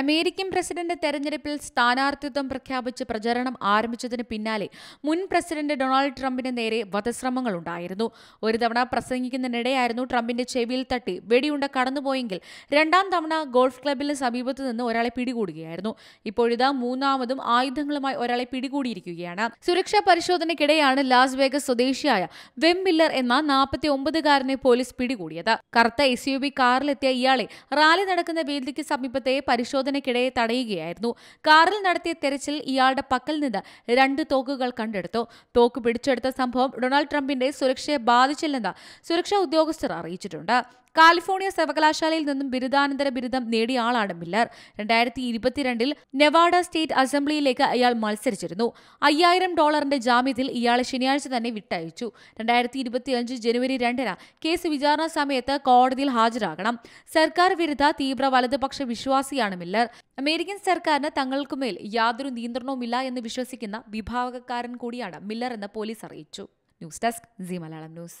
American president തെരഞ്ഞെടുപ്പിൽ സ്ഥാനാർത്ഥിത്വം പ്രഖ്യാപിച്ച് പ്രചരണം ആരംഭിച്ചതിന് പിന്നാലെ മുൻ പ്രസിഡന്റ് ഡൊണാൾഡ് ട്രംപിന് നേരെ വധശ്രമങ്ങൾ ഉണ്ടായിരുന്നു ഒരു തവണ പ്രസംഗിക്കുന്നതിനിടെയായിരുന്നു ട്രംപിന്റെ ചെവിയിൽ തട്ടി വെടിയുണ്ട കടന്നുപോയെങ്കിൽ രണ്ടാം തവണ ഗോൾഫ് ക്ലബിന് സമീപത്ത് നിന്ന് ഒരാളെ പിടികൂടുകയായിരുന്നു ഇപ്പോഴിതാ മൂന്നാമതും ആയുധങ്ങളുമായി ഒരാളെ പിടികൂടിയിരിക്കുകയാണ് സുരക്ഷാ പരിശോധനയ്ക്കിടെയാണ് ലാസ് വേഗസ് സ്വദേശിയായ വെം മില്ലർ എന്ന നാൽപ്പത്തി ഒമ്പതുകാരനെ പോലീസ് പിടികൂടിയത് കറുത്ത എസ് യു ബി കാറിലെത്തിയ ഇയാളെ റാലി നടക്കുന്ന വേദിക്ക് സമീപത്തെ പരിശോധന പരിശോധനയ്ക്കിടെ തടയുകയായിരുന്നു കാറിൽ നടത്തിയ തെരച്ചിൽ ഇയാളുടെ പക്കൽ നിന്ന് രണ്ട് തോക്കുകൾ കണ്ടെടുത്തു തോക്ക് പിടിച്ചെടുത്ത സംഭവം ഡൊണാൾഡ് ട്രംപിന്റെ സുരക്ഷയെ ബാധിച്ചില്ലെന്ന് സുരക്ഷാ ഉദ്യോഗസ്ഥർ അറിയിച്ചിട്ടുണ്ട് കാലിഫോർണിയ സർവകലാശാലയിൽ നിന്നും ബിരുദാനന്തര ബിരുദം നേടിയ ആളാണ് മില്ലർ രണ്ടായിരത്തി ഇരുപത്തിരണ്ടിൽ നെവാഡ സ്റ്റേറ്റ് അസംബ്ലിയിലേക്ക് അയാൾ മത്സരിച്ചിരുന്നു അയ്യായിരം ഡോളറിന്റെ ജാമ്യത്തിൽ ഇയാളെ ശനിയാഴ്ച തന്നെ വിട്ടയച്ചു രണ്ടായിരത്തി ഇരുപത്തിയഞ്ച് ജനുവരി രണ്ടിന് കേസ് വിചാരണ സമയത്ത് കോടതിയിൽ ഹാജരാകണം സർക്കാർ വിരുദ്ധ തീവ്ര വലതുപക്ഷ വിശ്വാസിയാണ് മില്ലർ അമേരിക്കൻ സർക്കാരിന് തങ്ങൾക്കുമേൽ യാതൊരു നിയന്ത്രണവുമില്ല എന്ന് വിശ്വസിക്കുന്ന വിഭാഗക്കാരൻ കൂടിയാണ് മില്ലർ എന്ന് പോലീസ് അറിയിച്ചു news desk Zee Malayalam news